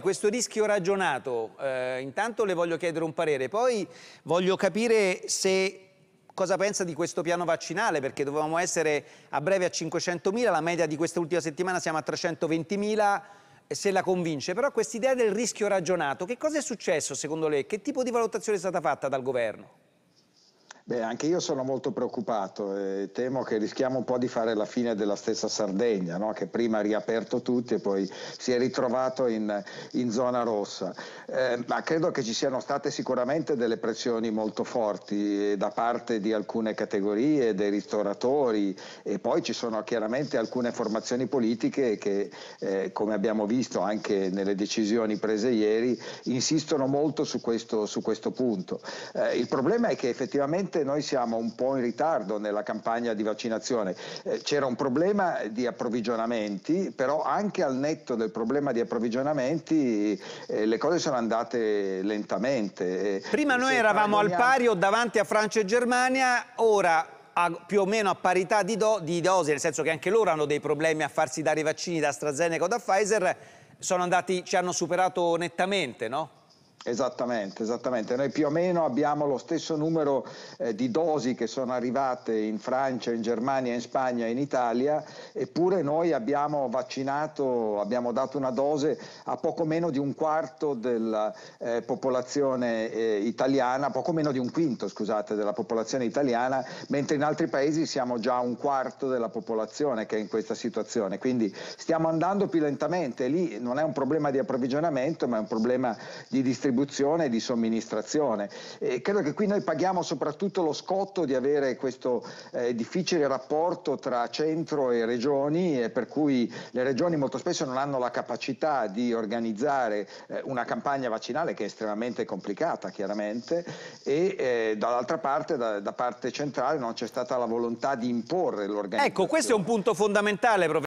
Questo rischio ragionato, eh, intanto le voglio chiedere un parere, poi voglio capire se cosa pensa di questo piano vaccinale, perché dovevamo essere a breve a 500.000, la media di questa ultima settimana siamo a 320.000, eh, se la convince, però quest'idea del rischio ragionato, che cosa è successo secondo lei? Che tipo di valutazione è stata fatta dal governo? Beh, anche io sono molto preoccupato e temo che rischiamo un po' di fare la fine della stessa Sardegna, no? che prima ha riaperto tutti e poi si è ritrovato in, in zona rossa. Eh, ma credo che ci siano state sicuramente delle pressioni molto forti eh, da parte di alcune categorie, dei ristoratori e poi ci sono chiaramente alcune formazioni politiche che, eh, come abbiamo visto anche nelle decisioni prese ieri, insistono molto su questo, su questo punto. Eh, il problema è che effettivamente Probabilmente noi siamo un po' in ritardo nella campagna di vaccinazione. Eh, c'era un problema di approvvigionamenti, però anche al netto del problema di approvvigionamenti eh, le cose sono andate lentamente. Eh, Prima noi eravamo al pario davanti a Francia e Germania, ora a, più o meno a parità di, do, di, dosi, nel senso che anche loro hanno dei problemi a farsi dare i vaccini da AstraZeneca o da Pfizer, andati, ci hanno superato nettamente, no? Esattamente, esattamente. Noi più o meno abbiamo lo stesso numero eh, di dosi che sono arrivate in Francia, in Germania, in Spagna, in Italia, eppure noi abbiamo vaccinato, abbiamo dato una dose a poco meno di un quarto della eh, popolazione eh, italiana, poco meno di un quinto, scusate, della popolazione italiana, mentre in altri paesi siamo già un quarto della popolazione che è in questa situazione. Quindi stiamo andando più lentamente, lì non è un problema di approvvigionamento, ma è un problema di distribuzione distribuzione e di somministrazione. E credo che qui noi paghiamo soprattutto lo scotto di avere questo eh, difficile rapporto tra centro e regioni e per cui le regioni molto spesso non hanno la capacità di organizzare eh, una campagna vaccinale che è estremamente complicata chiaramente e eh, dall'altra parte, da, da parte centrale non c'è stata la volontà di imporre l'organizzazione. Ecco, questo è un punto fondamentale, professore.